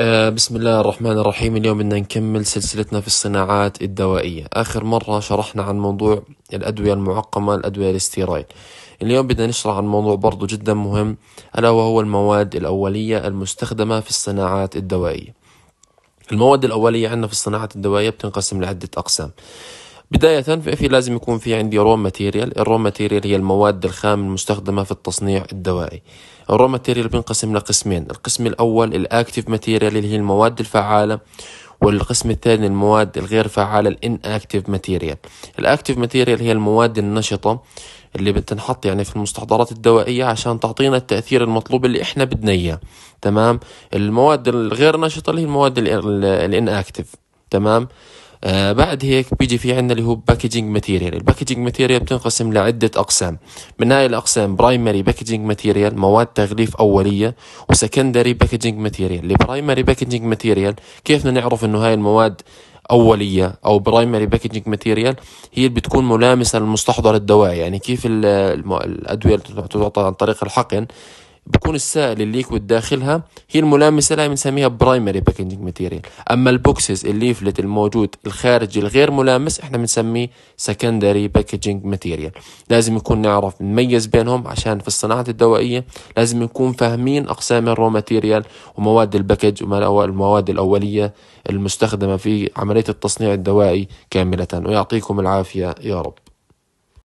آه، بسم الله الرحمن الرحيم اليوم بدنا نكمل سلسلتنا في الصناعات الدوائية آخر مرة شرحنا عن موضوع الأدوية المعقمة الأدوية الاستيرايد اليوم بدنا نشرح عن موضوع برضو جدا مهم ألا وهو المواد الأولية المستخدمة في الصناعات الدوائية المواد الأولية عندنا في الصناعات الدوائية بتنقسم لعدة أقسام بداية في لازم يكون في عندي رو ماتيريال الرو ماتيريال هي المواد الخام المستخدمة في التصنيع الدوائي الرو ماتيريال بينقسم لقسمين القسم الأول الأكتيف ماتيريال اللي هي المواد الفعالة والقسم الثاني المواد الغير فعالة الان اكتيف ماتيريال الاكتيف ماتيريال هي المواد النشطة اللي بتنحط يعني في المستحضرات الدوائية عشان تعطينا التأثير المطلوب اللي احنا بدنا اياه تمام المواد الغير نشطة اللي هي المواد الان اكتيف تمام آه بعد هيك بيجي في عندنا اللي هو باكجينج ماتيريال الباكجينج ماتيريال بتنقسم لعدة أقسام من هاي الأقسام برايمري باكجينج ماتيريال مواد تغليف أولية وسكندري باكجينج ماتيريال البرايمري باكجينج ماتيريال كيف بدنا نعرف إنه هاي المواد أولية أو برايمري باكجينج ماتيريال هي اللي بتكون ملامسة للمستحضر الدوائي يعني كيف الأدوية اللي تعطى عن طريق الحقن بكون السائل الليكويد داخلها هي الملامسه اللي بنسميها برايمري باكجينج ماتيريال اما البوكسز الليفلت الموجود الخارجي الغير ملامس احنا بنسميه سكندري باكجينج ماتيريال لازم يكون نعرف نميز بينهم عشان في الصناعه الدوائيه لازم نكون فاهمين اقسام الرو ماتيريال ومواد الباكج والمواد الاوليه المستخدمه في عمليه التصنيع الدوائي كامله ويعطيكم العافيه يا رب